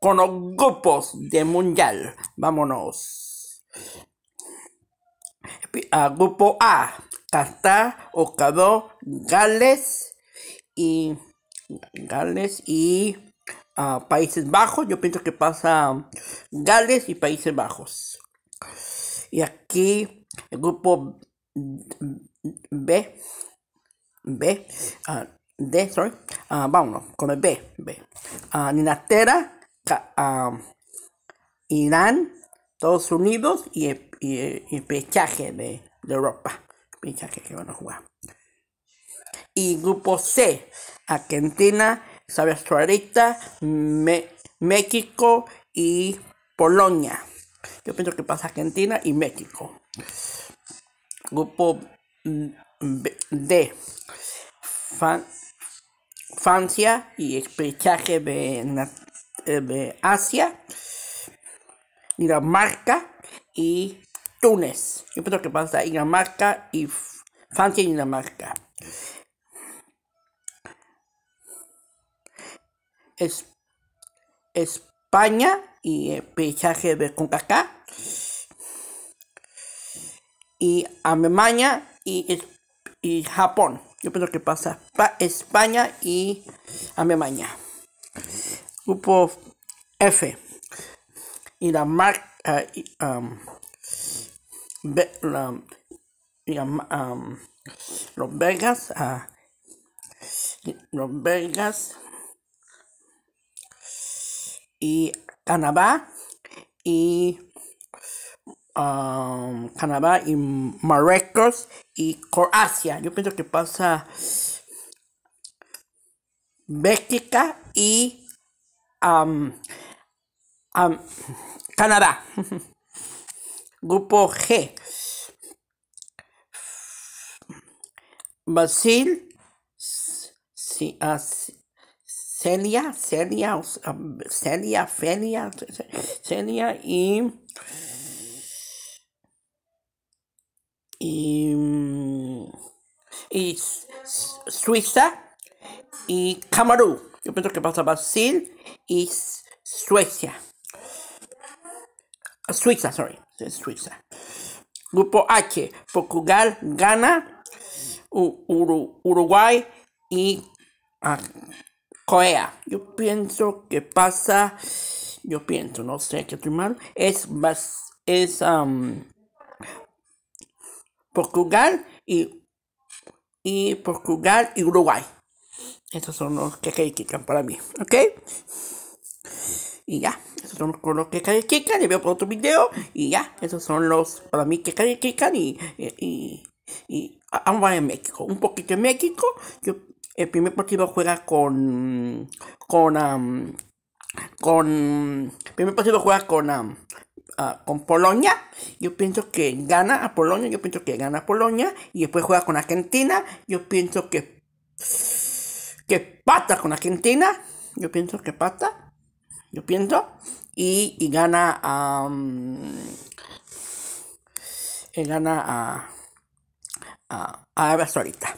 con los grupos de mundial. Vámonos. A grupo A, Qatar, Ocado, Gales y Gales y ah, Países Bajos. Yo pienso que pasa Gales y Países Bajos. Y aquí el grupo B, B, ah, D, sorry, ah, con el B, B. Irán, Estados Unidos y el, pechaje de, Europa. Pechaje que van a jugar. Y grupo C, Argentina, Sabia Me, México y Polonia. Yo pienso que pasa Argentina y México. Grupo mm, D, Francia y el pechaje de eh, Asia, Dinamarca y Túnez. Yo pienso que pasa Dinamarca y Francia y Dinamarca. Es, España y el eh, paisaje de Concacá. Y Alemania y, y Japón. Yo pienso que pasa España y Alemania. Grupo F. Y la marca. Eh, um, um, los Vegas. Uh, los Vegas. Y Canadá. Y. Um, Canadá y Marruecos y Croacia. Yo pienso que pasa Bélgica y Canadá. Grupo G. Brasil, Senia ah, Senia Celia, Celia, y, y, y Suiza y Camarú yo pienso que pasa Brasil y Suecia. Suiza, sorry. Suiza. Grupo H, Portugal, Ghana, Uruguay y ah, Corea. Yo pienso que pasa, yo pienso, no sé qué estoy mal, es, es um, Portugal y Portugal y Uruguay. Estos son los que califican para mí, ¿ok? Y ya, Estos son los que califican, Les veo por otro video. Y ya, esos son los para mí que califican. Y, y, y, vamos a en México, un poquito en México. Yo, el primer partido juega con. Con. con. El primer partido juega con. Ah, con Polonia. Yo pienso que gana a Polonia. Yo pienso que gana a Polonia. Y después juega con Argentina. Yo pienso que que pata con Argentina. Yo pienso que pata. Yo pienso. Y, y gana a. Um, gana a. A Arabia solita,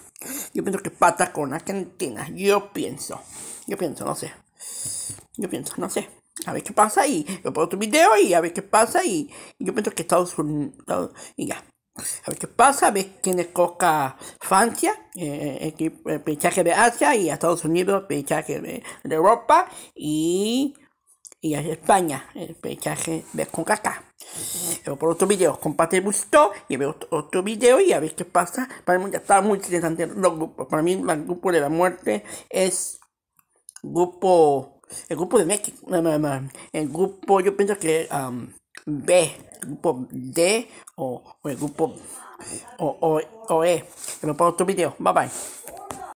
Yo pienso que pata con Argentina. Yo pienso. Yo pienso, no sé. Yo pienso, no sé. A ver qué pasa y yo pongo otro video y a ver qué pasa y yo pienso que Estados Unidos y ya. A ver qué pasa, a ver coca Francia, eh, eh, eh, pechaje de Asia y Estados Unidos, El de, de Europa y, y España, el pechaje de pero Por otro video, comparte el gusto y veo otro video y a ver qué pasa. Para mí ya está muy interesante Para mí el grupo de la muerte es grupo, el grupo de México. El grupo yo pienso que... B, grupo D o, o grupo o, o, o E. Te para otro video. Bye bye.